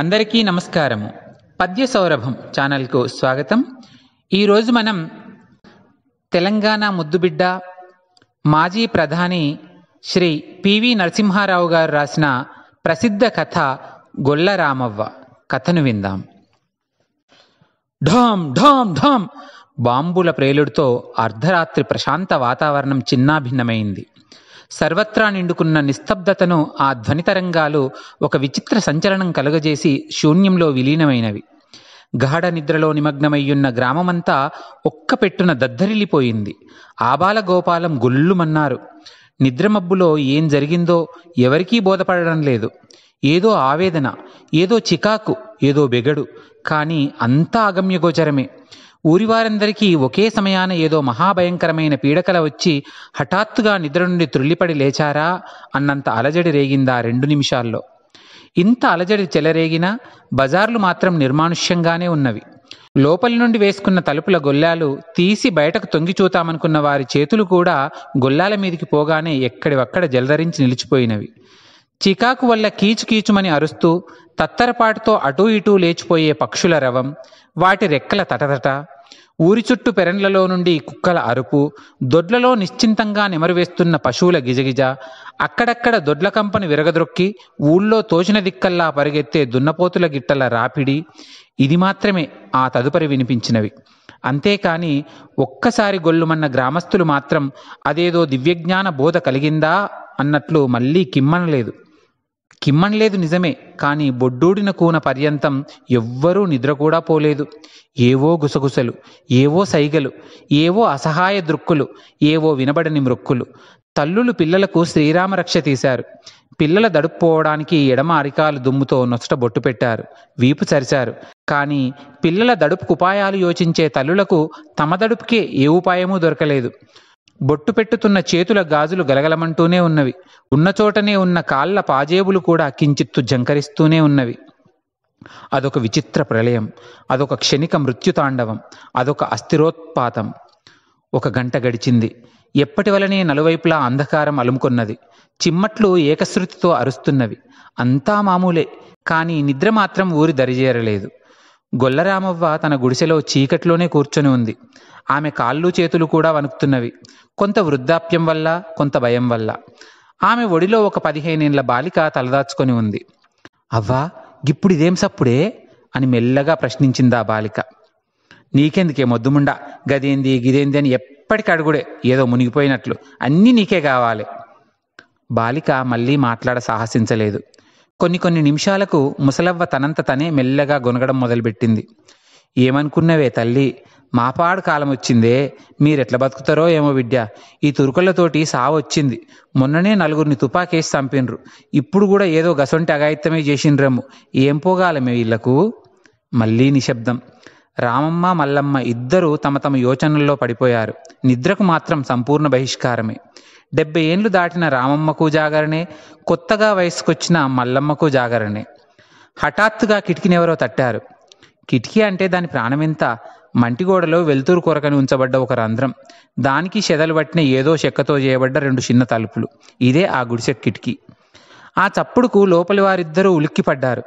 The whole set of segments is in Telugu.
అందరికీ నమస్కారము పద్య సౌరభం ఛానల్కు స్వాగతం ఈరోజు మనం తెలంగాణ ముద్దుబిడ్డ మాజీ ప్రధాని శ్రీ పివి నరసింహారావు గారు రాసిన ప్రసిద్ధ కథ గొల్ల రామవ్వ కథను విందాం ఢామ్ ఢామ్ ఢామ్ బాంబుల ప్రేలుడితో అర్ధరాత్రి ప్రశాంత వాతావరణం చిన్నాభిన్నమైంది సర్వత్రా నిండుకున్న నిస్తబ్దతను ఆ ధ్వనితరంగాలు ఒక విచిత్ర సంచలనం కలుగజేసి శూన్యంలో విలీనమైనవి గహడ నిద్రలో నిమగ్నమయ్యున్న గ్రామమంతా ఒక్క పెట్టున దద్దరిల్లిపోయింది ఆబాలగోపాలం గొల్లుమన్నారు నిద్రమబ్బులో ఏం జరిగిందో ఎవరికీ బోధపడడం లేదు ఏదో ఆవేదన ఏదో చికాకు ఏదో బెగడు కానీ అంతా అగమ్యగోచరమే ఊరివారందరికీ ఒకే సమయాన ఏదో మహాభయంకరమైన పీడకల వచ్చి హఠాత్తుగా నిద్ర నుండి త్రుల్లిపడి లేచారా అన్నంత అలజడి రేగిందా రెండు నిమిషాల్లో ఇంత అలజడి చెలరేగినా బజార్లు మాత్రం నిర్మానుష్యంగానే ఉన్నవి లోపలి నుండి వేసుకున్న తలుపుల గొల్లాలు తీసి బయటకు తొంగి చూతామనుకున్న వారి చేతులు కూడా గొల్లాల మీదికి పోగానే ఎక్కడివక్కడ జలదరించి నిలిచిపోయినవి చికాకు వల్ల కీచుకీచుమని అరుస్తూ తత్తరపాటుతో అటూ ఇటూ లేచిపోయే పక్షుల రవం వాటి రెక్కల తటతట ఊరి చుట్టూ పెరన్లలో నుండి కుక్కల అరుపు దొడ్లలో నిశ్చింతంగా నెమరువేస్తున్న పశువుల గిజగిజ అక్కడక్కడ దొడ్ల కంపని విరగద్రొక్కి ఊళ్ళో తోచిన దిక్కల్లా పరిగెత్తే దున్నపోతుల గిట్టల రాపిడి ఇది మాత్రమే ఆ తదుపరి వినిపించినవి అంతేకాని ఒక్కసారి గొల్లుమన్న గ్రామస్తులు మాత్రం అదేదో దివ్యజ్ఞాన బోధ కలిగిందా అన్నట్లు మళ్ళీ కిమ్మనలేదు కిమ్మన్లేదు నిజమే కానీ బొడ్డూడిన కూన పర్యంతం ఎవ్వరూ నిద్ర కూడా పోలేదు ఏవో గుసగుసలు ఏవో సైగలు ఏవో అసహాయ దృక్కులు ఏవో వినబడని మృక్కులు తల్లులు పిల్లలకు శ్రీరామరక్ష తీశారు పిల్లల దడుపుపోవడానికి ఎడమ అరికాలు దుమ్ముతో నొసట బొట్టు పెట్టారు వీపు చరిచారు కానీ పిల్లల దడుపు ఉపాయాలు యోచించే తల్లులకు తమ దడుపుకే ఏ ఉపాయమూ దొరకలేదు బొట్టు పెట్టుతున్న చేతుల గాజులు గలగలమంటూనే ఉన్నవి ఉన్నచోటనే ఉన్న కాళ్ల పాజేబులు కూడా కించిత్తు జంకరిస్తూనే ఉన్నవి అదొక విచిత్ర ప్రళయం అదొక క్షణిక మృత్యుతాండవం అదొక అస్థిరోత్పాతం ఒక గంట గడిచింది ఎప్పటి వలనే నలువైపులా అంధకారం అలుముకున్నది చిమ్మట్లు ఏకశృతితో అరుస్తున్నవి అంతా మామూలే కానీ నిద్ర మాత్రం ఊరి దరిజేరలేదు గొల్లరామవ్వ తన గుడిసెలో చీకట్లోనే కూర్చొని ఉంది ఆమె కాళ్ళు చేతులు కూడా వణుకుతున్నవి కొంత వృద్ధాప్యం వల్ల కొంత భయం వల్ల ఆమె ఒడిలో ఒక పదిహేనేళ్ల బాలిక తలదాచుకొని ఉంది అవ్వా ఇప్పుడు ఇదేం సప్పుడే అని మెల్లగా ప్రశ్నించింది ఆ బాలిక నీకెందుకే మొద్దుముండా గదేంది గిదేంది అని ఎప్పటికి అడుగుడే ఏదో మునిగిపోయినట్లు అన్నీ నీకే కావాలి బాలిక మళ్ళీ మాట్లాడ సాహసించలేదు కొన్ని కొన్ని నిమిషాలకు ముసలవ్వ తనంత తనే మెల్లగా గొనగడం మొదలుపెట్టింది ఏమనుకున్నవే తల్లి మాపాడు కాలం వచ్చిందే మీరెట్లా బతుకుతారో ఏమో బిడ్డ ఈ తురుకులతోటి సావు వచ్చింది మొన్ననే నలుగురిని తుపాకేసి చంపినరు ఇప్పుడు కూడా ఏదో గసొంటి అఘాయిత్యమే చేసిండ్రమ్ము ఏం పోగాలమే వీళ్లకు మళ్ళీ నిశ్శబ్దం రామమ్మ మల్లమ్మ ఇద్దరూ తమ తమ యోచనల్లో పడిపోయారు నిద్రకు మాత్రం సంపూర్ణ బహిష్కారమే డెబ్బై ఏండ్లు దాటిన రామమ్మకు జాగరణే కొత్తగా వయసుకొచ్చిన మల్లమ్మకు జాగరణే హఠాత్తుగా కిటికీని ఎవరో తట్టారు కిటికీ అంటే దాని ప్రాణమెంత మంటిగోడలో వెలుతురు కొరకని ఉంచబడ్డ ఒక రంధ్రం దానికి చెదలు పట్టిన ఏదో చెక్కతో చేయబడ్డ రెండు చిన్న తలుపులు ఇదే ఆ గుడిసె కిటికీ ఆ చప్పుడుకు లోపలి వారిద్దరూ ఉలిక్కిపడ్డారు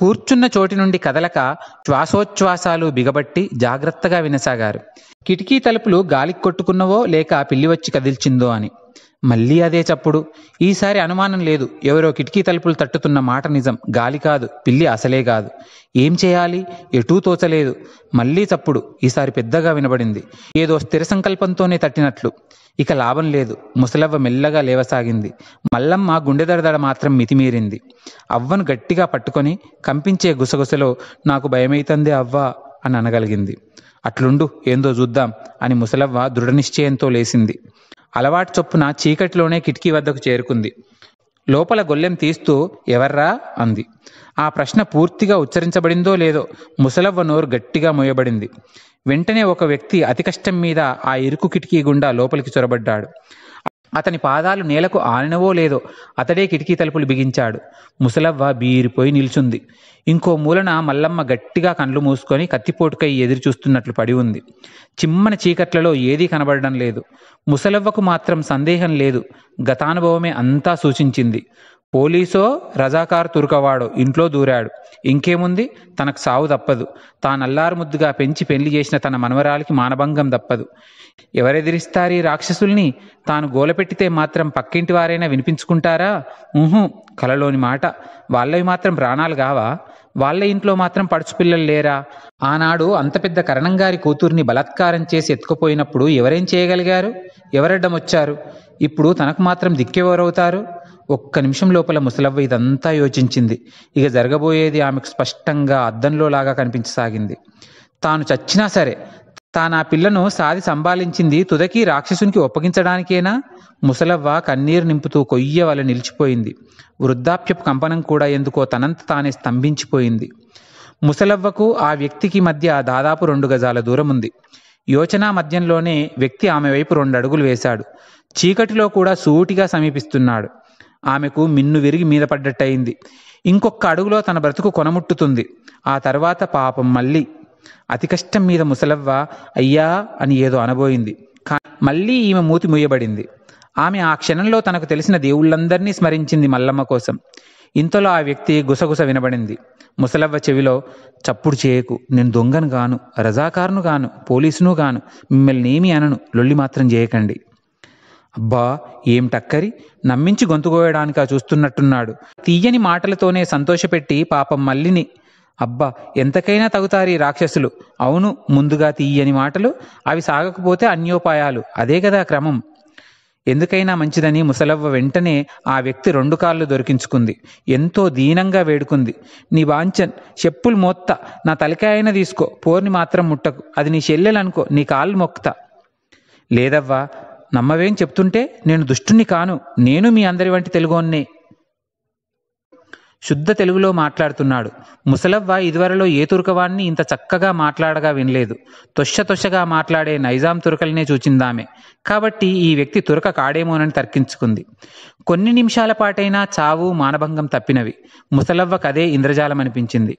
కూర్చున్న చోటి నుండి కదలక శ్వాసోచ్ఛ్వాసాలు బిగబట్టి జాగ్రత్తగా వినసాగారు కిటికీ తలుపులు గాలికి కొట్టుకున్నవో లేక పిల్లి వచ్చి కదిల్చిందో అని మళ్ళీ అదే చప్పుడు ఈసారి అనుమానం లేదు ఎవరో కిటికీ తలుపులు తట్టుతున్న మాట నిజం గాలి కాదు పిల్లి అసలే కాదు ఏం చేయాలి ఎటూ తోచలేదు మళ్ళీ చప్పుడు ఈసారి పెద్దగా వినబడింది ఏదో స్థిర సంకల్పంతోనే తట్టినట్లు ఇక లాభం లేదు ముసలవ్వ మెల్లగా లేవసాగింది మల్లమ్మ గుండెదడదడ మాత్రం మితిమీరింది అవ్వను గట్టిగా పట్టుకొని కంపించే గుసగుసలో నాకు భయమైతందే అవ్వ అని అనగలిగింది అట్లుండు ఏందో చూద్దాం అని ముసలవ్వ దృఢనిశ్చయంతో లేసింది అలవాటు చొప్పున చీకటిలోనే కిటికీ వద్దకు చేరుకుంది లోపల గొల్లెం తీస్తూ ఎవర్రా అంది ఆ ప్రశ్న పూర్తిగా ఉచ్చరించబడిందో లేదో ముసలవ్వ నోరు గట్టిగా మోయబడింది వెంటనే ఒక వ్యక్తి అతి కష్టం మీద ఆ ఇరుకు కిటికీ గుండా లోపలికి చొరబడ్డాడు అతని పాదాలు నేలకు ఆనినవో లేదో అతడే కిటికీ తలుపులు బిగించాడు ముసలవ్వ బీరిపోయి నిల్చుంది ఇంకో మూలన మల్లమ్మ గట్టిగా కండ్లు మూసుకొని కత్తిపోటుకై ఎదురు చూస్తున్నట్లు పడి ఉంది చిమ్మన చీకట్లలో ఏదీ కనబడడం లేదు ముసలవ్వకు మాత్రం సందేహం లేదు గతానుభవమే అంతా సూచించింది పోలీసో రజాకార్ తురుకవాడో ఇంట్లో దూరాడు ఇంకేముంది తనకు సావు తప్పదు తానల్లారు ముద్దుగా పెంచి పెళ్లి చేసిన తన మనవరాలికి మానభంగం తప్పదు ఎవరెదిరిస్తారు ఈ రాక్షసుల్ని తాను గోలపెట్టితే మాత్రం పక్కింటి వారైనా వినిపించుకుంటారా ఊహు కలలోని మాట వాళ్ళవి మాత్రం ప్రాణాలు కావా వాళ్ళ ఇంట్లో మాత్రం పిల్లలు లేరా ఆనాడు అంత పెద్ద కరణంగారి కూతుర్ని బలత్కారం చేసి ఎత్తుకుపోయినప్పుడు ఎవరేం చేయగలిగారు వచ్చారు ఇప్పుడు తనకు మాత్రం దిక్కెవరవుతారు ఒక్క నిమిషం లోపల ముసలవ్వ ఇదంతా యోచించింది ఇక జరగబోయేది ఆమెకు స్పష్టంగా అద్దంలోలాగా కనిపించసాగింది తాను చచ్చినా సరే తాను ఆ పిల్లను సాది సంభాలించింది తుదకి రాక్షసునికి ఒప్పగించడానికేనా ముసలవ్వ కన్నీరు నింపుతూ కొయ్య వల్ల నిలిచిపోయింది వృద్ధాప్యపు కంపనం కూడా ఎందుకో తనంత తానే స్తంభించిపోయింది ముసలవ్వకు ఆ వ్యక్తికి మధ్య దాదాపు రెండు గజాల దూరం ఉంది యోచనా మధ్యంలోనే వ్యక్తి ఆమె వైపు రెండు అడుగులు వేశాడు చీకటిలో కూడా సూటిగా సమీపిస్తున్నాడు ఆమెకు మిన్ను విరిగి మీద పడ్డట్టయింది ఇంకొక అడుగులో తన బ్రతుకు కొనముట్టుతుంది ఆ తర్వాత పాపం మళ్ళీ అతి కష్టం మీద ముసలవ్వ అయ్యా అని ఏదో అనబోయింది మళ్ళీ ఈమె మూతి ముయ్యబడింది ఆమె ఆ క్షణంలో తనకు తెలిసిన దేవుళ్ళందరినీ స్మరించింది మల్లమ్మ కోసం ఇంతలో ఆ వ్యక్తి గుసగుస వినబడింది ముసలవ్వ చెవిలో చప్పుడు చేయకు నేను దొంగను గాను రజాకారును గాను పోలీసును గాను మిమ్మల్ని ఏమి అనను లొల్లి మాత్రం చేయకండి అబ్బా ఏం టక్కరి నమ్మించి గొంతుకోయడానికా చూస్తున్నట్టున్నాడు తీయని మాటలతోనే సంతోషపెట్టి పాపం మల్లిని అబ్బా ఎంతకైనా తగుతారీ రాక్షసులు అవును ముందుగా తీయని మాటలు అవి సాగకపోతే అన్యోపాయాలు అదే కదా క్రమం ఎందుకైనా మంచిదని ముసలవ్వ వెంటనే ఆ వ్యక్తి రెండు కాళ్ళు దొరికించుకుంది ఎంతో దీనంగా వేడుకుంది నీ వాంచన్ చెప్పులు మోత్త నా తలకాయన తీసుకో పోర్ని మాత్రం ముట్టకు అది నీ చెల్లెలనుకో నీ కాళ్ళు మొక్కుతా లేదవ్వా నమ్మవేం చెప్తుంటే నేను దుష్టుని కాను నేను మీ అందరి వంటి తెలుగోన్నే శుద్ధ తెలుగులో మాట్లాడుతున్నాడు ముసలవ్వ ఇదివరలో ఏ తురకవాణ్ణి ఇంత చక్కగా మాట్లాడగా వినలేదు తొష్య తొషగా మాట్లాడే నైజాం తురకలనే చూచిందామె కాబట్టి ఈ వ్యక్తి తురక కాడేమోనని తర్కించుకుంది కొన్ని నిమిషాల పాటైనా చావు మానభంగం తప్పినవి ముసలవ్వ కదే ఇంద్రజాలం అనిపించింది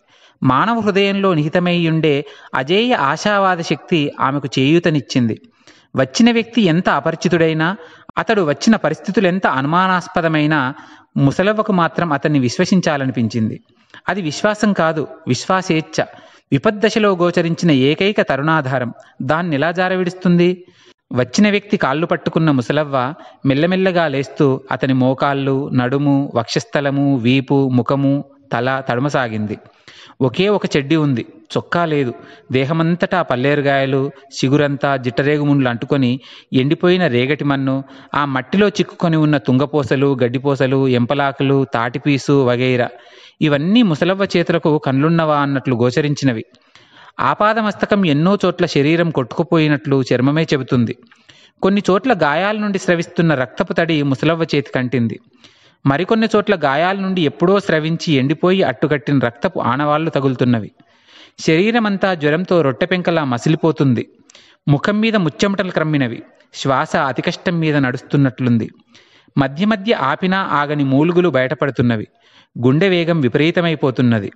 మానవ హృదయంలో నిహితమై ఉండే అజేయ ఆశావాద శక్తి ఆమెకు చేయూతనిచ్చింది వచ్చిన వ్యక్తి ఎంత అపరిచితుడైనా అతడు వచ్చిన పరిస్థితులు ఎంత అనుమానాస్పదమైనా ముసలవ్వకు మాత్రం అతన్ని విశ్వసించాలనిపించింది అది విశ్వాసం కాదు విశ్వాసేచ్ఛ విపద్దశలో గోచరించిన ఏకైక తరుణాధారం దాన్ని ఎలా జారవిడుస్తుంది వచ్చిన వ్యక్తి కాళ్ళు పట్టుకున్న ముసలవ్వ మెల్లమెల్లగా లేస్తూ అతని మోకాళ్ళు నడుము వక్షస్థలము వీపు ముఖము తల తడుమసాగింది ఒకే ఒక చెడ్డి ఉంది చొక్కా లేదు దేహమంతటా పల్లేరుగాయలు సిగురంతా జిట్టరేగుముండ్లు ముండ్లు అంటుకొని ఎండిపోయిన రేగటి మన్ను ఆ మట్టిలో చిక్కుకొని ఉన్న తుంగపోసలు గడ్డిపోసలు ఎంపలాకులు తాటిపీసు వగైరా ఇవన్నీ ముసలవ్వ చేతులకు కండ్లున్నవా అన్నట్లు గోచరించినవి ఆపాదమస్తకం ఎన్నో చోట్ల శరీరం కొట్టుకుపోయినట్లు చర్మమే చెబుతుంది కొన్ని చోట్ల గాయాల నుండి స్రవిస్తున్న రక్తపు తడి ముసలవ్వ చేతి కంటింది మరికొన్ని చోట్ల గాయాల నుండి ఎప్పుడో స్రవించి ఎండిపోయి అట్టుకట్టిన రక్తపు ఆనవాళ్లు తగులుతున్నవి శరీరమంతా జ్వరంతో రొట్టెపెంకలా మసిలిపోతుంది ముఖం మీద ముచ్చెమటలు క్రమ్మినవి శ్వాస అతి కష్టం మీద నడుస్తున్నట్లుంది మధ్య మధ్య ఆపినా ఆగని మూలుగులు బయటపడుతున్నవి గుండె వేగం విపరీతమైపోతున్నది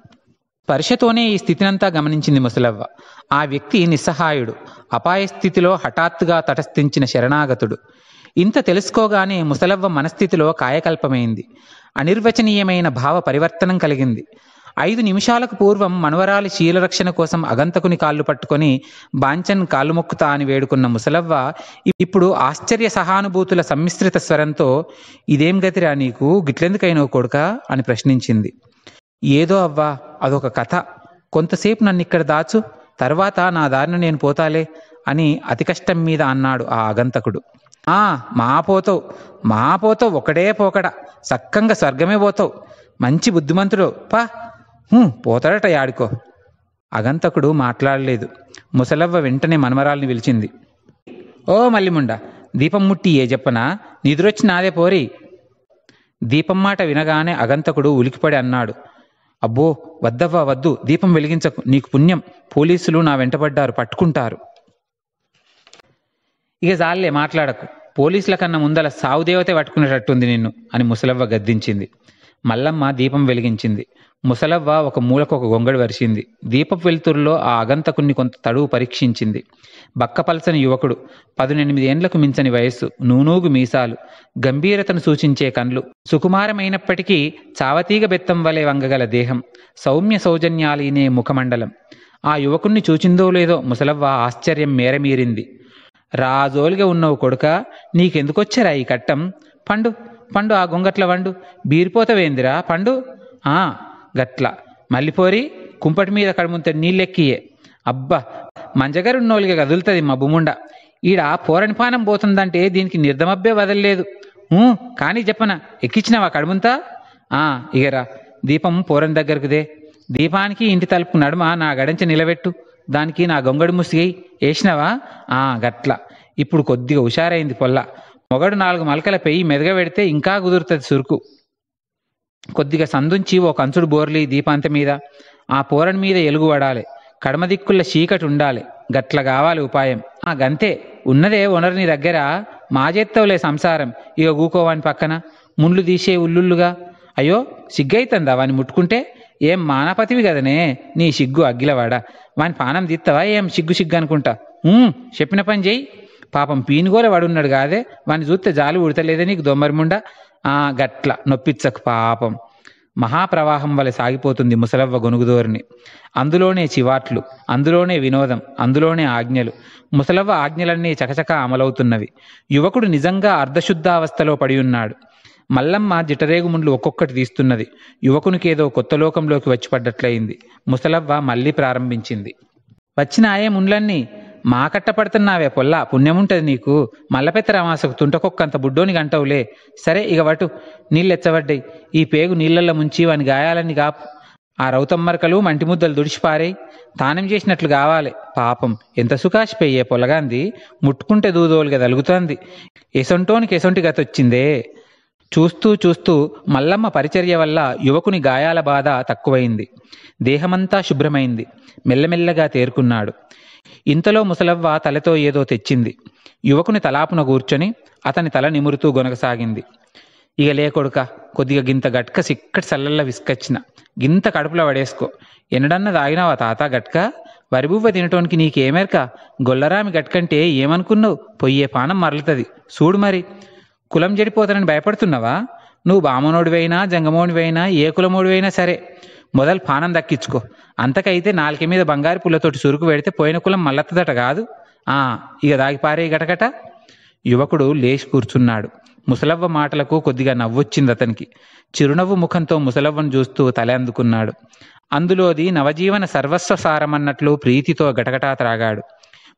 స్పర్శతోనే ఈ స్థితినంతా గమనించింది ముసలవ్వ ఆ వ్యక్తి నిస్సహాయుడు అపాయ స్థితిలో హఠాత్తుగా తటస్థించిన శరణాగతుడు ఇంత తెలుసుకోగానే ముసలవ్వ మనస్థితిలో కాయకల్పమైంది అనిర్వచనీయమైన భావ పరివర్తనం కలిగింది ఐదు నిమిషాలకు పూర్వం మనవరాలి శీలరక్షణ కోసం అగంతకుని కాళ్ళు పట్టుకొని బాంచన్ కాళ్ళు మొక్కుతా అని వేడుకున్న ముసలవ్వ ఇప్పుడు ఆశ్చర్య సహానుభూతుల సమ్మిశ్రిత స్వరంతో ఇదేం గతిరా నీకు గిట్లెందుకైనా కొడుక అని ప్రశ్నించింది ఏదో అవ్వా అదొక కథ కొంతసేపు నన్ను ఇక్కడ దాచు తర్వాత నా దారిని నేను పోతాలే అని అతి కష్టం మీద అన్నాడు ఆ అగంతకుడు ఆ మా పోతావు మా పోతావు ఒకడే పోకడ సక్కంగా స్వర్గమే పోతావు మంచి బుద్ధిమంతుడు పా పోతాడట యాడుకో అగంతకుడు మాట్లాడలేదు ముసలవ్వ వెంటనే మనమరాల్ని పిలిచింది ఓ మల్లిముండ దీపం ముట్టి ఏ చెప్పనా నిద్రొచ్చి నాదే పోరి దీపం మాట వినగానే అగంతకుడు ఉలికిపడి అన్నాడు అబ్బో వద్దవ్వా వద్దు దీపం వెలిగించకు నీకు పుణ్యం పోలీసులు నా వెంటబడ్డారు పట్టుకుంటారు ఇక జాలే మాట్లాడకు పోలీసుల కన్నా ముందల సావుదేవతే పట్టుకునేటట్టుంది నిన్ను అని ముసలవ్వ గద్దించింది మల్లమ్మ దీపం వెలిగించింది ముసలవ్వ ఒక మూలకు ఒక గొంగడి వరిచింది దీపం వెలుతురులో ఆ అగంతకుణ్ణి కొంత తడువు పరీక్షించింది బక్కపలసని యువకుడు పదునెనిమిది ఏండ్లకు మించని వయస్సు నూనూగు మీసాలు గంభీరతను సూచించే కండ్లు సుకుమారమైనప్పటికీ చావతీగ బెత్తం వలె వంగగల దేహం సౌమ్య సౌజన్యాలీనే ముఖమండలం ఆ యువకుణ్ణి చూచిందో లేదో ముసలవ్వ ఆశ్చర్యం మేరమీరింది రాజోలుగా ఉన్నవు కొడుక నీకెందుకొచ్చారా ఈ కట్టం పండు పండు ఆ గొంగట్ల వండు బీరిపోతవేందిరా పండు ఆ గట్ల మల్లిపోరి కుంపటి మీద కడుముంత నీళ్ళెక్కియే అబ్బా మంజగరున్నోళ్ళకి కదులుతుంది మా బుముండ ఈడ పోరణిపానం పోతుందంటే దీనికి నిర్ధమబ్బే వదలలేదు కానీ చెప్పన ఎక్కించినావా కడుముంతా ఆ ఇగరా దీపం పోరని దగ్గరకుదే దీపానికి ఇంటి తలుపు నడుమ నా గడించి నిలబెట్టు దానికి నా గొంగడి ముసిగి వేసినావా ఆ గట్ల ఇప్పుడు కొద్దిగా హుషారైంది పొల్ల మొగడు నాలుగు మలకల పెయ్యి మెదగబెడితే ఇంకా కుదురుతుంది సురుకు కొద్దిగా సందుంచి ఓ కంచుడు బోర్లి దీపాంత మీద ఆ పోరని మీద ఎలుగు పడాలి కడమదిక్కుల చీకటి ఉండాలి గట్ల కావాలి ఉపాయం ఆ గంతే ఉన్నదే వనరు దగ్గర మాజెత్తవులే సంసారం ఇక గూకోవాని పక్కన ముండ్లు తీసే ఉల్లుళ్ళుగా అయ్యో సిగ్గైతందా వాని ముట్టుకుంటే ఏం మానపతివి కదనే నీ సిగ్గు అగ్గిలవాడా వాని పానం తీస్తావా ఏం సిగ్గు సిగ్గు అనుకుంటా చెప్పిన పని చెయ్యి పాపం పీనుగోల వాడున్నాడు కాదే వాని చూస్తే జాలు ఉడతలేదే నీకు దొమ్మరిముండ ఆ గట్ల నొప్పిచ్చకు పాపం మహాప్రవాహం వలె సాగిపోతుంది ముసలవ్వ గొనుగుదోరిని అందులోనే చివాట్లు అందులోనే వినోదం అందులోనే ఆజ్ఞలు ముసలవ్వ ఆజ్ఞలన్నీ చకచకా అమలవుతున్నవి యువకుడు నిజంగా అర్ధశుద్ధావస్థలో పడి ఉన్నాడు మల్లమ్మ జిటరేగుముండ్లు ఒక్కొక్కటి తీస్తున్నది యువకునికేదో కొత్త లోకంలోకి వచ్చి పడ్డట్లయింది ముసలవ్వ మళ్ళీ ప్రారంభించింది వచ్చిన ఆయే ముండ్లన్నీ మా కట్టపడుతున్నావే పొల్ల పుణ్యముంటది నీకు మల్లపెత్త రామాసకు తుంటకొక్కంత బుడ్డోని గంటవులే సరే ఇక వటు నీళ్ళెచ్చబడ్డాయి ఈ పేగు నీళ్ళల్లో ముంచి వాని గాయాలని కాపు ఆ రౌతమ్మరకలు మంటిముద్దలు దుడిచిపారే తానం చేసినట్లు కావాలి పాపం ఎంత సుఖాసిపోయే పొలగాంది ముట్టుకుంటే దూదోలుగా తలుగుతోంది ఎసొంటోనికి ఎసొంటి గతొచ్చిందే చూస్తూ చూస్తూ మల్లమ్మ పరిచర్య వల్ల యువకుని గాయాల బాధ తక్కువైంది దేహమంతా శుభ్రమైంది మెల్లమెల్లగా తేరుకున్నాడు ఇంతలో ముసలవ్వ తలతో ఏదో తెచ్చింది యువకుని తలాపున కూర్చొని అతని తల నిమురుతూ గొనగసాగింది ఇక లే కొడుక కొద్దిగా గింత గట్క సిక్కటి సల్లల్ల విసుకొచ్చిన గింత కడుపులో పడేసుకో ఎన్నడన్న తాగినావా తాత గట్క వరిబువ్వ తినటోనికి నీకేమేర్క గొల్లరామి గట్కంటే ఏమనుకున్నావు పొయ్యే పానం మరలుతుంది చూడు మరి కులం జడిపోతానని భయపడుతున్నావా నువ్వు బామనోడివైనా జంగమోడివైనా ఏ కులమోడివైనా సరే మొదలు పానం దక్కించుకో అంతకైతే నాలుక మీద బంగారు పుల్లతోటి చురుకు పెడితే పోయిన కులం మల్లత్తదట కాదు ఆ ఇక దాగిపారే గటగట యువకుడు లేచి కూర్చున్నాడు ముసలవ్వ మాటలకు కొద్దిగా నవ్వొచ్చింది అతనికి చిరునవ్వు ముఖంతో ముసలవ్వను చూస్తూ తల అందుకున్నాడు అందులోది నవజీవన సర్వస్వ సారమన్నట్లు ప్రీతితో గటగటా త్రాగాడు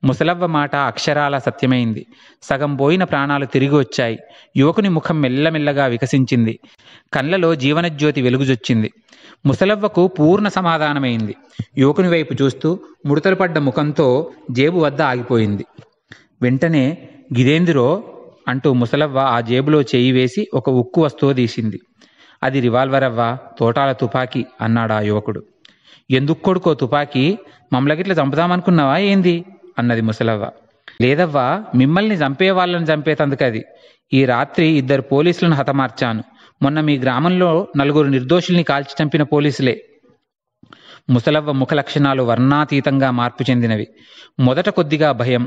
ముసలవ్వ మాట అక్షరాల సత్యమైంది సగం పోయిన ప్రాణాలు తిరిగి వచ్చాయి యువకుని ముఖం మెల్లమెల్లగా వికసించింది కళ్ళలో జీవనజ్యోతి వెలుగుజొచ్చింది ముసలవ్వకు పూర్ణ సమాధానమైంది యువకుని వైపు చూస్తూ ముడతలు పడ్డ ముఖంతో జేబు వద్ద ఆగిపోయింది వెంటనే గిదేందిరో అంటూ ముసలవ్వ ఆ జేబులో చేయి వేసి ఒక ఉక్కు వస్తువు తీసింది అది రివాల్వర్ అవ్వా తోటాల తుపాకీ అన్నాడు ఆ యువకుడు ఎందుకు కొడుకో తుపాకీ మమ్మలగిట్ల చంపుదామనుకున్నావా ఏంది అన్నది ముసలవ్వ లేదవ్వా మిమ్మల్ని చంపే వాళ్ళని చంపేతందుకది ఈ రాత్రి ఇద్దరు పోలీసులను హతమార్చాను మొన్న మీ గ్రామంలో నలుగురు నిర్దోషుల్ని కాల్చి చంపిన పోలీసులే ముసలవ్వ ముఖ లక్షణాలు వర్ణాతీతంగా మార్పు చెందినవి మొదట కొద్దిగా భయం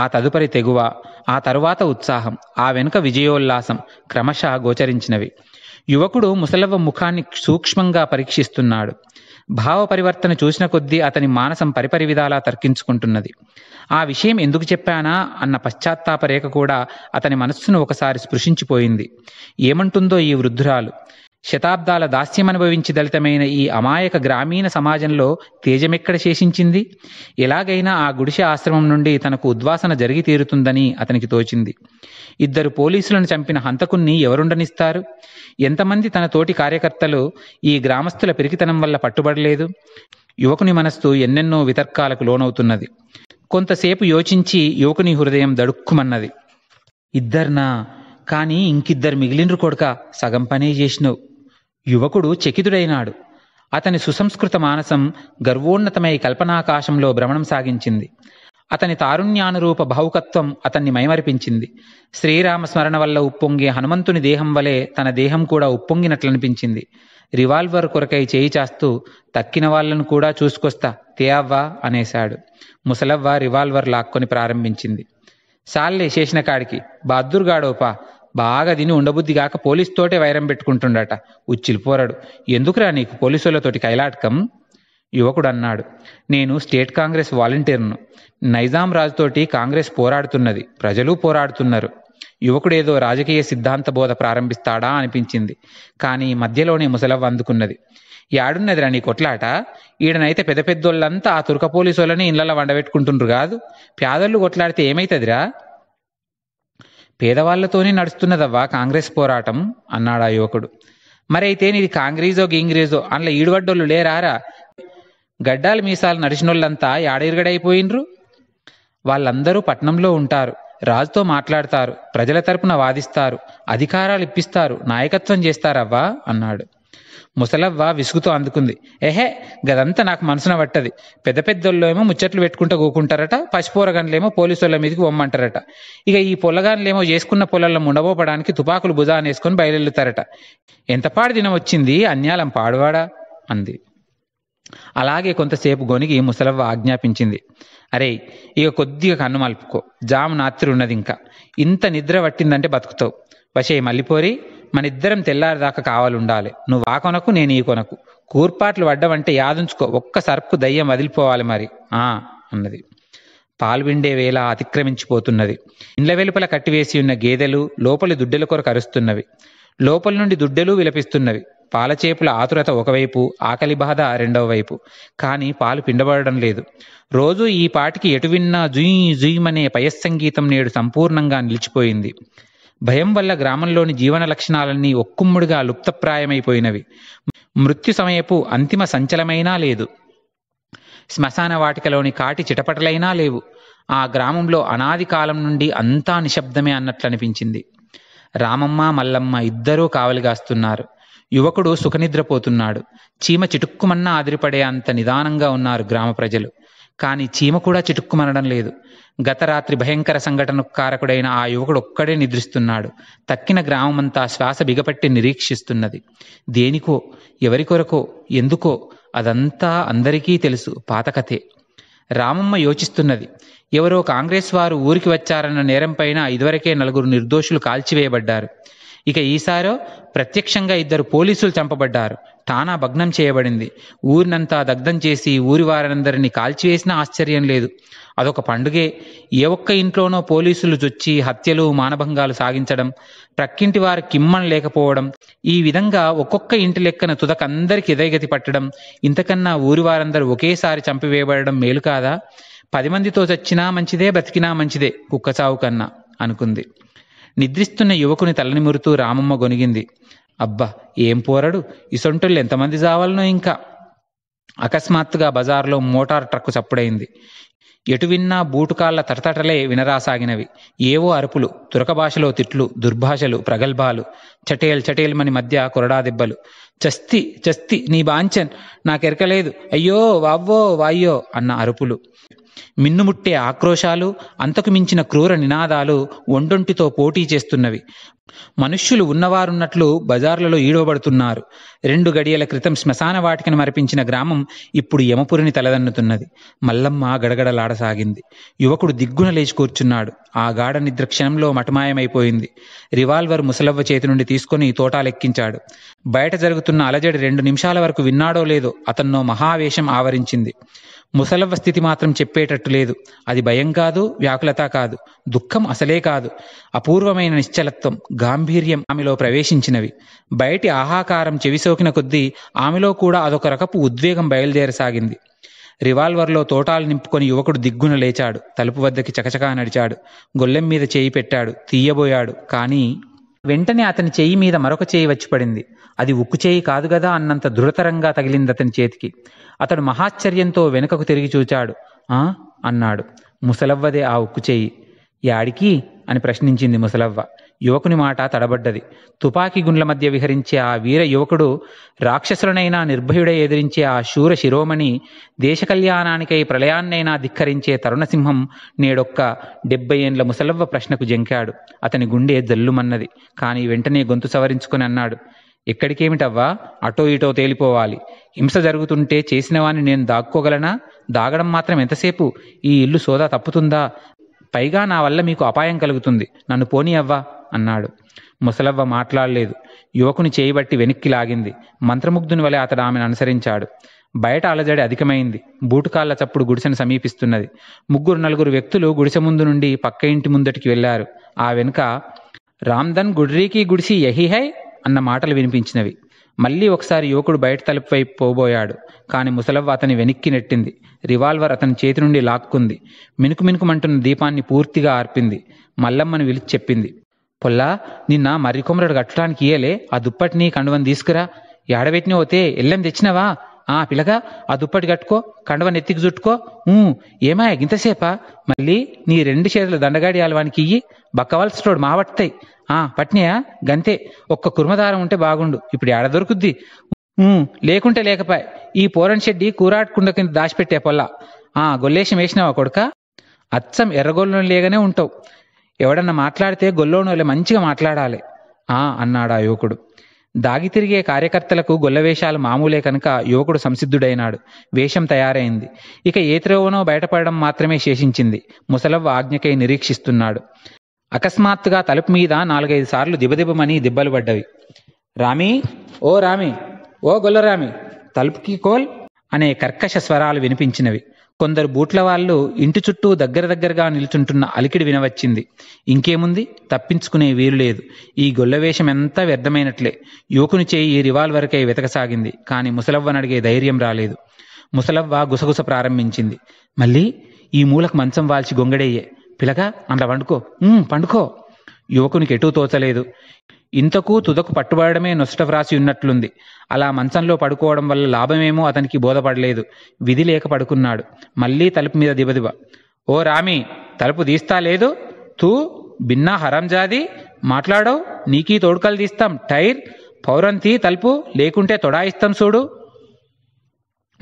ఆ తదుపరి తెగువ ఆ తరువాత ఉత్సాహం ఆ వెనుక విజయోల్లాసం క్రమశ గోచరించినవి యువకుడు ముసలవ్వ ముఖాన్ని సూక్ష్మంగా పరీక్షిస్తున్నాడు భావ పరివర్తన చూసిన కొద్దీ అతని మానసం పరిపరి విధాలా తర్కించుకుంటున్నది ఆ విషయం ఎందుకు చెప్పానా అన్న పశ్చాత్తాప రేఖ కూడా అతని మనస్సును ఒకసారి స్పృశించిపోయింది ఏమంటుందో ఈ వృద్ధురాలు శతాబ్దాల దాస్యమనుభవించి దళితమైన ఈ అమాయక గ్రామీణ సమాజంలో తేజమెక్కడ శేషించింది ఎలాగైనా ఆ గుడిసె ఆశ్రమం నుండి తనకు ఉద్వాసన జరిగి తీరుతుందని అతనికి తోచింది ఇద్దరు పోలీసులను చంపిన హంతకుణ్ణి ఎవరుండనిస్తారు ఎంతమంది తన తోటి కార్యకర్తలు ఈ గ్రామస్తుల పెరిగితనం వల్ల పట్టుబడలేదు యువకుని మనస్సు ఎన్నెన్నో వితర్కాలకు లోనవుతున్నది కొంతసేపు యోచించి యువకుని హృదయం దడుక్కుమన్నది ఇద్దర్నా కానీ ఇంకిద్దరు మిగిలినరు కొడుక సగం పనే చేసినావు యువకుడు చకితుడైనాడు అతని సుసంస్కృత మానసం గర్వోన్నతమై కల్పనాకాశంలో భ్రమణం సాగించింది అతని తారుణ్యానురూప భావుకత్వం అతన్ని మైమరిపించింది శ్రీరామ స్మరణ వల్ల ఉప్పొంగే హనుమంతుని దేహం వలె తన దేహం కూడా ఉప్పొంగినట్లనిపించింది రివాల్వర్ కొరకై చేయి చాస్తూ తక్కిన వాళ్లను కూడా చూసుకొస్తా తేయవ్వా అనేశాడు ముసలవ్వ రివాల్వర్ లాక్కొని ప్రారంభించింది సాల్లే చేసిన కాడికి బాగా తిని ఉండబుద్ధి కాక పోలీసుతోటే వైరం పెట్టుకుంటుండట పోరాడు ఎందుకురా నీకు పోలీసులతోటి కైలాటకం యువకుడు అన్నాడు నేను స్టేట్ కాంగ్రెస్ వాలంటీర్ను నైజాం రాజుతోటి కాంగ్రెస్ పోరాడుతున్నది ప్రజలు పోరాడుతున్నారు యువకుడేదో రాజకీయ సిద్ధాంత బోధ ప్రారంభిస్తాడా అనిపించింది కానీ మధ్యలోనే ముసలవ్వ అందుకున్నది యాడున్నదిరా నీ కొట్లాట ఈడనైతే పెద్ద పెద్దోళ్ళంతా ఆ తుర్క పోలీసులని ఇళ్లలో వండబెట్టుకుంటుండ్రు కాదు పేదళ్ళు కొట్లాడితే ఏమైతుందిరా పేదవాళ్లతోనే నడుస్తున్నదవ్వా కాంగ్రెస్ పోరాటం అన్నాడు ఆ యువకుడు మరైతే నీది కాంగ్రీజో గింగ్రీజో అందులో ఈడుగడ్డోళ్ళు లేరారా గడ్డాలు మీసాలు నడిచినోళ్ళంతా యాడేరుగడైపోయినరు వాళ్ళందరూ పట్నంలో ఉంటారు రాజుతో మాట్లాడతారు ప్రజల తరపున వాదిస్తారు అధికారాలు ఇప్పిస్తారు నాయకత్వం చేస్తారవ్వా అన్నాడు ముసలవ్వ విసుగుతో అందుకుంది ఎహే గదంతా నాకు మనసున పట్టది పెద్ద పెద్దోళ్ళేమో ముచ్చట్లు పెట్టుకుంటూ కూకుంటారట పసిపోరగాన్లేమో పోలీసు వాళ్ళ మీదకి వమ్మంటారట ఇక ఈ పొలగాన్లేమో చేసుకున్న పొలాల్లో ఉండబోపడానికి తుపాకులు భుజాన్ని అనేసుకొని బయలుతారట ఎంత పాడు దినం వచ్చింది అన్యాలం పాడువాడా అంది అలాగే కొంతసేపు గొనిగి ముసలవ్వ ఆజ్ఞాపించింది అరే ఇక కొద్దిగా కన్ను మలుపుకో జాము నాత్రి ఉన్నది ఇంకా ఇంత నిద్ర పట్టిందంటే బతుకుతావు వశే మల్లిపోరి మన ఇద్దరం తెల్లారిదాకా కావాలుండాలి నువ్వు ఆ కొనకు నేను ఈ కొనకు కూర్పాట్లు పడ్డమంటే యాదుంచుకో ఒక్క సర్పు దయ్యం వదిలిపోవాలి మరి ఆ అన్నది పాల్విండే వేళ అతిక్రమించిపోతున్నది ఇండ్ల వెలుపల కట్టివేసి ఉన్న గేదెలు లోపలి దుడ్డెల కొరకు అరుస్తున్నవి లోపల నుండి దుడ్డెలు విలపిస్తున్నవి పాలచేపుల ఆతురత ఒకవైపు ఆకలి బాధ రెండవ వైపు కానీ పాలు పిండబడడం లేదు రోజు ఈ పాటికి ఎటు జుయి జుయ్ పయస్సంగీతం నేడు సంపూర్ణంగా నిలిచిపోయింది భయం వల్ల గ్రామంలోని జీవన లక్షణాలన్నీ ఒక్కుమ్ముడిగా లుప్తప్రాయమైపోయినవి మృత్యు సమయపు అంతిమ సంచలమైనా లేదు శ్మశాన వాటికలోని కాటి చిటపటలైనా లేవు ఆ గ్రామంలో అనాది కాలం నుండి అంతా నిశ్శబ్దమే అన్నట్లనిపించింది రామమ్మ మల్లమ్మ ఇద్దరూ కావలిగాస్తున్నారు యువకుడు సుఖనిద్రపోతున్నాడు చీమ చిటుక్కుమన్నా ఆదిరిపడే అంత నిదానంగా ఉన్నారు గ్రామ ప్రజలు కానీ చీమ కూడా చిటుక్కుమనడం లేదు గత రాత్రి భయంకర సంఘటన కారకుడైన ఆ యువకుడు ఒక్కడే నిద్రిస్తున్నాడు తక్కిన గ్రామమంతా శ్వాస బిగపట్టి నిరీక్షిస్తున్నది దేనికో ఎవరి కొరకో ఎందుకో అదంతా అందరికీ తెలుసు పాతకథే రామమ్మ యోచిస్తున్నది ఎవరో కాంగ్రెస్ వారు ఊరికి వచ్చారన్న నేరం పైన ఇదివరకే నలుగురు నిర్దోషులు కాల్చివేయబడ్డారు ఇక ఈసారో ప్రత్యక్షంగా ఇద్దరు పోలీసులు చంపబడ్డారు తానా భగ్నం చేయబడింది ఊరినంతా దగ్ధం చేసి ఊరి వారందరినీ కాల్చివేసినా ఆశ్చర్యం లేదు అదొక పండుగే ఏ ఒక్క ఇంట్లోనో పోలీసులు చొచ్చి హత్యలు మానభంగాలు సాగించడం ప్రక్కింటి వారు కిమ్మం లేకపోవడం ఈ విధంగా ఒక్కొక్క ఇంటి లెక్కన తుదకందరికి ఇదయగతి పట్టడం ఇంతకన్నా ఊరి వారందరూ ఒకేసారి చంపివేయబడడం మేలు కాదా పది మందితో చచ్చినా మంచిదే బతికినా మంచిదే కుక్కచావు కన్నా అనుకుంది నిద్రిస్తున్న యువకుని తలనిమురుతూ రామమ్మ గొనిగింది అబ్బా ఏం పోరడు ఇసొంటోళ్ళు ఎంతమంది జావాలనో ఇంకా అకస్మాత్తుగా బజార్లో మోటార్ ట్రక్కు చప్పుడైంది ఎటు విన్నా బూటుకాళ్ల తటతటలే వినరాసాగినవి ఏవో అరుపులు తురక భాషలో తిట్లు దుర్భాషలు ప్రగల్భాలు చటేల్ చటేల్మని మధ్య కొరడా దెబ్బలు చస్తి చస్తి నీ బాంచన్ నాకెరకలేదు అయ్యో వావ్వో వాయ్యో అన్న అరుపులు మిన్నుముట్టే ఆక్రోశాలు అంతకుమించిన క్రూర నినాదాలు ఒండొంటితో పోటీ చేస్తున్నవి మనుష్యులు ఉన్నవారున్నట్లు బజార్లలో ఈడోబడుతున్నారు రెండు గడియల క్రితం శ్మశాన వాటికను మరిపించిన గ్రామం ఇప్పుడు యమపురిని తలదన్నుతున్నది మల్లమ్మ గడగడలాడసాగింది యువకుడు దిగ్గున లేచి కూర్చున్నాడు ఆ గాఢ నిద్ర క్షణంలో మటమాయమైపోయింది రివాల్వర్ ముసలవ్వ చేతి నుండి తీసుకుని తోటాలెక్కించాడు బయట జరుగుతున్న అలజడి రెండు నిమిషాల వరకు విన్నాడో లేదో అతన్నో మహావేషం ఆవరించింది ముసలవ్వ స్థితి మాత్రం చెప్పేటట్టు లేదు అది భయం కాదు వ్యాకులత కాదు దుఃఖం అసలే కాదు అపూర్వమైన నిశ్చలత్వం గాంభీర్యం ఆమెలో ప్రవేశించినవి బయటి ఆహాకారం చెవిసోకిన కొద్దీ ఆమెలో కూడా అదొక రకపు ఉద్వేగం బయలుదేరసాగింది రివాల్వర్లో తోటాలు నింపుకొని యువకుడు దిగ్గున లేచాడు తలుపు వద్దకి చకచకా నడిచాడు గొల్లెం మీద చేయి పెట్టాడు తీయబోయాడు కానీ వెంటనే అతని చెయ్యి మీద మరొక చేయి వచ్చిపడింది అది ఉక్కు చేయి కాదు కదా అన్నంత దృఢతరంగా తగిలింది అతని చేతికి అతడు మహాశ్చర్యంతో వెనుకకు తిరిగి చూచాడు ఆ అన్నాడు ముసలవ్వదే ఆ ఉక్కు చేయి యాడికి అని ప్రశ్నించింది ముసలవ్వ యువకుని మాట తడబడ్డది తుపాకీ గుండ్ల మధ్య విహరించే ఆ వీర యువకుడు రాక్షసులనైనా నిర్భయుడై ఎదిరించే ఆ శూర శిరోమణి దేశ కళ్యాణానికై ప్రళయాన్నైనా ధిక్కరించే తరుణసింహం నేడొక్క డెబ్బై ఏండ్ల ముసలవ్వ ప్రశ్నకు జంకాడు అతని గుండె జల్లుమన్నది కానీ వెంటనే గొంతు సవరించుకుని అన్నాడు ఎక్కడికేమిటవ్వా అటో ఇటో తేలిపోవాలి హింస జరుగుతుంటే చేసినవాని నేను దాక్కోగలనా దాగడం మాత్రం ఎంతసేపు ఈ ఇల్లు సోదా తప్పుతుందా పైగా నా వల్ల మీకు అపాయం కలుగుతుంది నన్ను పోనీ అవ్వా అన్నాడు ముసలవ్వ మాట్లాడలేదు యువకుని చేయబట్టి వెనక్కి లాగింది మంత్రముగ్ధుని వలె అతడు ఆమెను అనుసరించాడు బయట అలజడి అధికమైంది బూటుకాళ్ల చప్పుడు గుడిసెను సమీపిస్తున్నది ముగ్గురు నలుగురు వ్యక్తులు గుడిసె ముందు నుండి పక్క ఇంటి ముందటికి వెళ్లారు ఆ వెనుక రామ్దన్ గుడ్రీకి గుడిసి యహి హై అన్న మాటలు వినిపించినవి మళ్ళీ ఒకసారి యువకుడు బయట తలుపు వైపు పోబోయాడు కాని ముసలవ్వ అతని వెనక్కి నెట్టింది రివాల్వర్ అతని చేతి నుండి లాక్కుంది మినుకు మినుకుమంటున్న దీపాన్ని పూర్తిగా ఆర్పింది మల్లమ్మని విలిచి చెప్పింది పొల్లా నిన్న మర్రికొమరడు కట్టడానికి ఇయ్యలే ఆ దుప్పటిని కండువని తీసుకురా ఏడబెట్టిన పోతే ఎల్లెం తెచ్చినవా ఆ పిల్లగా ఆ దుప్పటి కట్టుకో కండవ నెత్తికి చుట్టుకో ఏమా ఇంతసేపా మళ్ళీ నీ రెండు చేతులు దండగాడి ఆలవానికి ఇయ్యి మా మావట్తాయి ఆ పట్నియా గంతే ఒక్క కుర్మదారం ఉంటే బాగుండు ఇప్పుడు ఏడ దొరుకుద్ది లేకుంటే లేకపాయ్ ఈ పోరన్ షెడ్డి కూరాడుకుండా కింద దాచిపెట్టే పొల్ల ఆ గొల్లేశం వేసినావా కొడుక అచ్చం ఎర్రగొల్లం లేగానే ఉంటావు ఎవడన్నా మాట్లాడితే గొల్లోనోలే మంచిగా మాట్లాడాలి ఆ అన్నాడు ఆ యువకుడు దాగి తిరిగే కార్యకర్తలకు గొల్లవేషాలు మామూలే కనుక యువకుడు సంసిద్ధుడైనాడు వేషం తయారైంది ఇక ఏ త్రోవనో బయటపడడం మాత్రమే శేషించింది ముసలవ్వ ఆజ్ఞకై నిరీక్షిస్తున్నాడు అకస్మాత్తుగా తలుపు మీద నాలుగైదు సార్లు దిబదిబమని దిబ్బలు పడ్డవి రామి ఓ రామి ఓ గొల్లరామి తలుపుకి కోల్ అనే కర్కశ స్వరాలు వినిపించినవి కొందరు బూట్ల వాళ్ళు ఇంటి చుట్టూ దగ్గర దగ్గరగా నిల్చుంటున్న అలికిడి వినవచ్చింది ఇంకేముంది తప్పించుకునే వీలు లేదు ఈ గొల్లవేషం ఎంత వ్యర్థమైనట్లే యువకుని చేయి రివాల్వర్కై వెతకసాగింది కాని ముసలవ్వనడిగే ధైర్యం రాలేదు ముసలవ్వ గుసగుస ప్రారంభించింది మళ్ళీ ఈ మూలకు మంచం వాల్చి గొంగడేయే పిలగా అండ్ల వండుకో పండుకో యువకునికి ఎటూ తోచలేదు ఇంతకు తుదకు పట్టుబడమే నొష్ట వ్రాసి ఉన్నట్లుంది అలా మంచంలో పడుకోవడం వల్ల లాభమేమో అతనికి బోధపడలేదు విధి లేక పడుకున్నాడు మళ్లీ తలుపు మీద దిబదిబ ఓ రామి తలుపు తీస్తా లేదు తూ బిన్నా హరంజాది మాట్లాడవు నీకీ తోడుకలు తీస్తాం టైర్ పౌరంతి తలుపు లేకుంటే తొడాయిస్తాం చూడు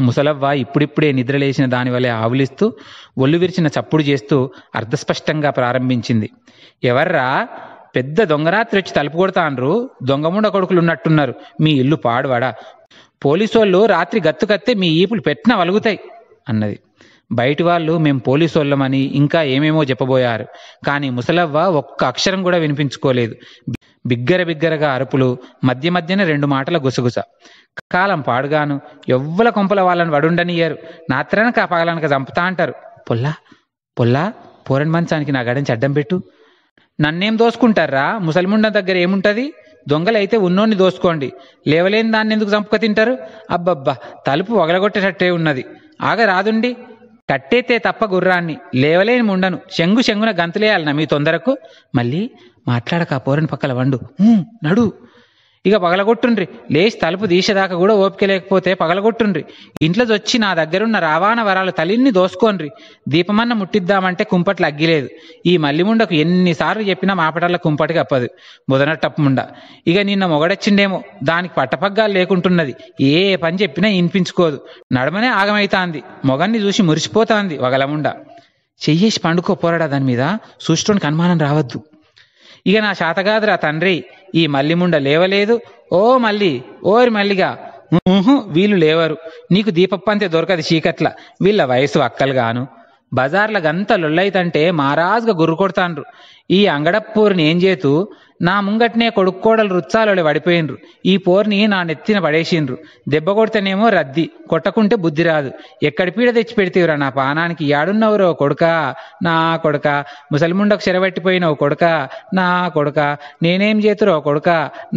ముసలవ్వ ఇప్పుడిప్పుడే నిద్రలేసిన దానివలే ఆవులిస్తూ ఒళ్ళు విరిచిన చప్పుడు చేస్తూ అర్ధస్పష్టంగా ప్రారంభించింది ఎవర్రా పెద్ద దొంగరాత్రి వచ్చి తలుపు కొడతా దొంగముండ కొడుకులు ఉన్నట్టున్నారు మీ ఇల్లు పాడువాడా పోలీసోళ్ళు రాత్రి గత్తుకత్తే మీ ఈపులు పెట్టిన వలుగుతాయి అన్నది బయటి వాళ్ళు మేము పోలీసోళ్ళమని ఇంకా ఏమేమో చెప్పబోయారు కానీ ముసలవ్వ ఒక్క అక్షరం కూడా వినిపించుకోలేదు బిగ్గర బిగ్గరగా అరుపులు మధ్య మధ్యన రెండు మాటల గుసగుస కాలం పాడుగాను ఎవ్వల కొంపల వాళ్ళని వడుండనియ్యరు నాత్రనక పగలనక చంపుతా అంటారు పొల్లా పొల్లా పోరణ మంచానికి నా గడని అడ్డం పెట్టు నన్నేం దోసుకుంటారా ముసలిముండ దగ్గర దొంగలు దొంగలైతే ఉన్నోన్ని దోసుకోండి లేవలేని దాన్ని ఎందుకు చంపుక తింటారు అబ్బబ్బా తలుపు వగలగొట్టేటట్టే ఉన్నది ఆగ రాదుండి కట్టేతే తప్ప గుర్రాన్ని లేవలేని ముండను శంగు శంగున గంతులేయాలన్నా మీ తొందరకు మళ్ళీ మాట్లాడక పోరని పక్కల వండు నడు ఇక పగలగొట్టుండ్రి లేచి తలుపు తీసేదాకా కూడా ఓపిక లేకపోతే పగలగొట్టుండ్రి ఇంట్లో వచ్చి నా దగ్గరున్న రవాణా వరాలు తలిన్ని దోసుకోండ్రి దీపమన్న ముట్టిద్దామంటే కుంపట్లు అగ్గిలేదు ఈ మల్లిముండకు ఎన్నిసార్లు చెప్పినా మాపటల్ల కుంపటి కప్పదు ముండ ఇక నిన్న మొగడొచ్చిండేమో దానికి పట్టపగ్గాలు లేకుంటున్నది ఏ పని చెప్పినా వినిపించుకోదు నడమనే ఆగమైతాంది మొగన్ని చూసి మురిసిపోతాంది వగలముండ చెయ్యేసి పండుకో పోరాడా దాని మీద సూష్టోనికి అనుమానం రావద్దు ఇక నా శాతగాదురా తండ్రి ఈ మల్లిముండ లేవలేదు ఓ మల్లి ఓరి మల్లిగా వీళ్ళు లేవరు నీకు దీపప్పంతే దొరకదు చీకట్ల వీళ్ళ వయసు అక్కలుగాను బజార్లగంత లొల్లైతంటే మారాజ్గా గుర్రు కొడతాండ్రు ఈ అంగడప్పూరిని ఏం చేతు నా ముంగట్నే కొడుక్కోడలు రుచ్చాలలో పడిపోయిండ్రు ఈ పోర్ని నా నెత్తిన పడేసిండ్రు దెబ్బ కొడితేనేమో రద్దీ కొట్టకుంటే బుద్ధి రాదు ఎక్కడి పీడ తెచ్చి పెడితేవురా నా పానానికి యాడున్నవరో కొడుక నా కొడుక ముసలిముండకు ఓ కొడుక నా కొడుక నేనేం చేతురో కొడుక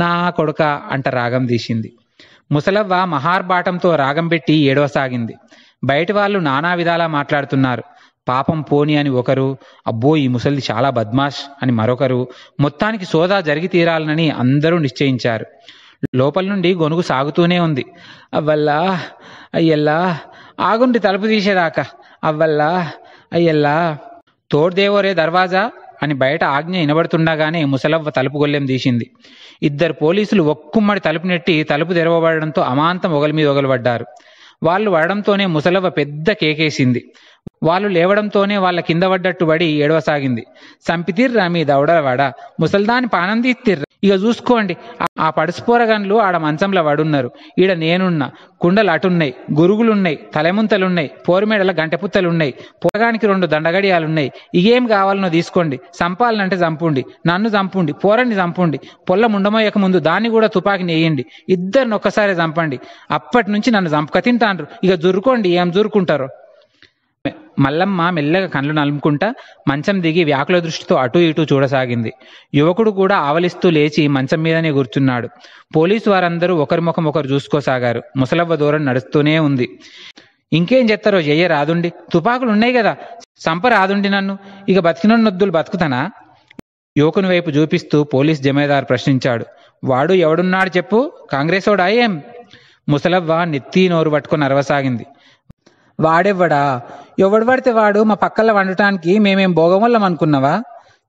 నా కొడుక అంట రాగం తీసింది ముసలవ్వ మహార్బాటంతో రాగం పెట్టి ఏడవసాగింది బయటి వాళ్ళు నానా విధాలా మాట్లాడుతున్నారు పాపం పోని అని ఒకరు అబ్బో ఈ ముసలిది చాలా బద్మాష్ అని మరొకరు మొత్తానికి సోదా జరిగి తీరాలనని అందరూ నిశ్చయించారు లోపల నుండి గొనుగు సాగుతూనే ఉంది అవ్వల్లా అయ్యల్లా ఆగుండి తలుపు తీసేదాకా అవ్వల్లా అయ్యల్లా తోడ్దేవోరే దర్వాజా అని బయట ఆజ్ఞ వినబడుతుండగానే ముసలవ్వ తలుపు గొల్లెం తీసింది ఇద్దరు పోలీసులు ఒక్కుమ్మడి తలుపు నెట్టి తలుపు తెరవబడడంతో అమాంతం ఒకరి మీద ఒకలు పడ్డారు వాళ్ళు వడడంతోనే ముసలవ్వ పెద్ద కేకేసింది వాళ్ళు లేవడంతోనే వాళ్ళ కింద పడ్డట్టు పడి ఏడవసాగింది సంపితిర్రా మీ దౌడలవాడ ముసల్దాని పానం తీర్తిర్రా ఇక చూసుకోండి ఆ పడుసుపోరగన్లు ఆడ మంచంలో వాడున్నారు ఈడ నేనున్నా కుండలు అటున్నాయి గురుగులున్నాయి తలెముంతలున్నాయి పోరుమేడల గంటెపుత్తలున్నాయి పోరగానికి రెండు దండగడియాలున్నాయి ఇగేం కావాలనో తీసుకోండి చంపాలనంటే చంపుండి నన్ను చంపుండి పోరని చంపుండి పొల్ల ముండమోయక ముందు దాన్ని కూడా తుపాకి నేయండి ఇద్దరిని ఒక్కసారి చంపండి అప్పటి నుంచి నన్ను చంపక తింటాండ్రు ఇక జురుకోండి ఏం జురుకుంటారో మల్లమ్మ మెల్లగా కళ్ళు నలుముకుంటా మంచం దిగి వ్యాకుల దృష్టితో అటూ ఇటూ చూడసాగింది యువకుడు కూడా ఆవలిస్తూ లేచి మంచం మీదనే కూర్చున్నాడు పోలీసు వారందరూ ఒకరి ముఖం ఒకరు చూసుకోసాగారు ముసలవ్వ దూరం నడుస్తూనే ఉంది ఇంకేం చెత్తారో జయ్య రాదుండి తుపాకులు ఉన్నాయి కదా సంప రాదుండి నన్ను ఇక బతికినొద్దులు బతుకుతానా యువకుని వైపు చూపిస్తూ పోలీస్ జమేదారు ప్రశ్నించాడు వాడు ఎవడున్నాడు చెప్పు కాంగ్రెసోడా ఏం ముసలవ్వ నెత్తి నోరు పట్టుకుని అరవసాగింది వాడెవ్వడా ఎవడు పడితే వాడు మా పక్కల వండటానికి మేమేం భోగం అనుకున్నావా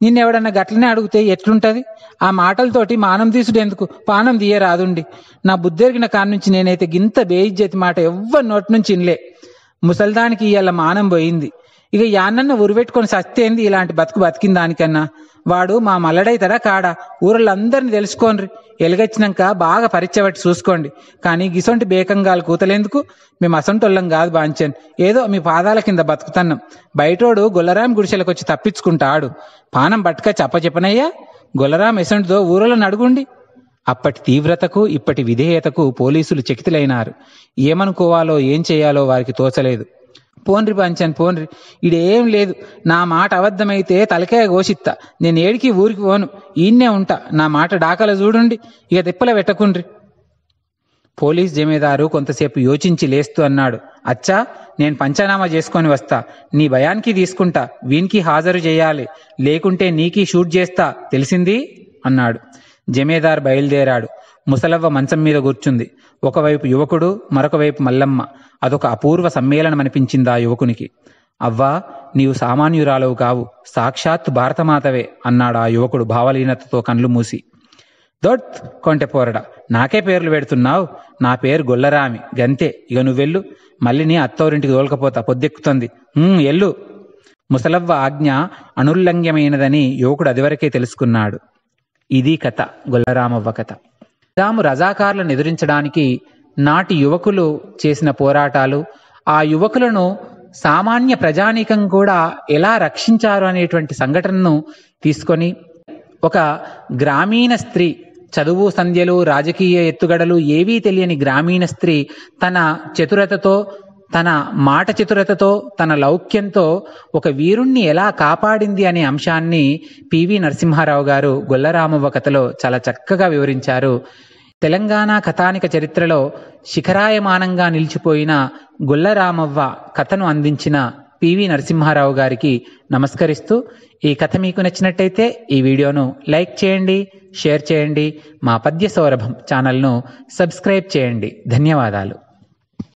నిన్ను ఎవడన్నా గట్లనే అడిగితే ఎట్లుంటది ఆ మాటలతోటి మానం తీసుడు ఎందుకు పానం తీయరాదుండి నా బుద్ధెరిగిన కాడి నుంచి నేనైతే గింత బేయిజ్జతి మాట ఎవ్వరి నోటి నుంచి ఇన్లే ముసల్దానికి ఇవాళ మానం పోయింది ఇక యాన్న ఉరిపెట్టుకొని సస్తేంది ఇలాంటి బతుకు బతికిందానికన్నా దానికన్నా వాడు మా మల్లడైతడా కాడా ఊరళ్ళందరినీ తెలుసుకోండి ఎలుగచ్చినాక బాగా పరిచేవాటి చూసుకోండి కానీ గిసొంటి బేకంగాలు కూతలేందుకు మేము అసంటోళ్ళం కాదు బాంచాను ఏదో మీ పాదాల కింద బతుకుతున్నాం బయటోడు గుల్లరాం గుడిసెలకు వచ్చి తప్పించుకుంటాడు పానం బట్క చెప్పనయ్యా గుల్లరాం ఎసంటిదో ఊరలో నడుగుండి అప్పటి తీవ్రతకు ఇప్పటి విధేయతకు పోలీసులు చకితులైనారు ఏమనుకోవాలో ఏం చేయాలో వారికి తోచలేదు పోన్రి పంచాను పోన్రి ఇడేం లేదు నా మాట అబద్ధమైతే తలకే ఘోషిత్తా నేను ఏడికి ఊరికి పోను ఈయన్నే ఉంటా నా మాట డాకలు చూడండి ఇక తిప్పల పెట్టకుండ్రి పోలీస్ జమీదారు కొంతసేపు యోచించి లేస్తూ అన్నాడు అచ్చా నేను పంచనామా చేసుకొని వస్తా నీ భయానికి తీసుకుంటా వీనికి హాజరు చేయాలి లేకుంటే నీకీ షూట్ చేస్తా తెలిసింది అన్నాడు జమీదార్ బయలుదేరాడు ముసలవ్వ మంచం మీద కూర్చుంది ఒకవైపు యువకుడు మరొక వైపు మల్లమ్మ అదొక అపూర్వ సమ్మేళనం అనిపించిందా ఆ యువకునికి అవ్వా నీవు సామాన్యురాలవు కావు సాక్షాత్ భారతమాతవే అన్నాడు ఆ యువకుడు భావలీనతతో కండ్లు మూసి దొట్ కొంటెపోరడ నాకే పేర్లు పెడుతున్నావు నా పేరు గొల్లరామి గంతే ఇక వెళ్ళు మళ్ళీ నీ అత్తౌరింటికి దోల్కపోతా పొద్దెక్కుతుంది ఎల్లు ముసలవ్వ ఆజ్ఞ అనుల్లంఘ్యమైనదని యువకుడు అదివరకే తెలుసుకున్నాడు ఇది కథ గొల్లరామవ్వ కథ తాము రజాకార్లను ఎదిరించడానికి నాటి యువకులు చేసిన పోరాటాలు ఆ యువకులను సామాన్య ప్రజానీకం కూడా ఎలా రక్షించారు అనేటువంటి సంఘటనను తీసుకొని ఒక గ్రామీణ స్త్రీ చదువు సంధ్యలు రాజకీయ ఎత్తుగడలు ఏవీ తెలియని గ్రామీణ స్త్రీ తన చతురతతో తన మాట చతురతతో తన లౌక్యంతో ఒక వీరుణ్ణి ఎలా కాపాడింది అనే అంశాన్ని పివి నరసింహారావు గారు గొల్లరామవ్వ కథలో చాలా చక్కగా వివరించారు తెలంగాణ కథానిక చరిత్రలో శిఖరాయమానంగా నిలిచిపోయిన గొల్లరామవ్వ కథను అందించిన పివి నరసింహారావు గారికి నమస్కరిస్తూ ఈ కథ మీకు నచ్చినట్టయితే ఈ వీడియోను లైక్ చేయండి షేర్ చేయండి మా పద్య సౌరభం ఛానల్ను సబ్స్క్రైబ్ చేయండి ధన్యవాదాలు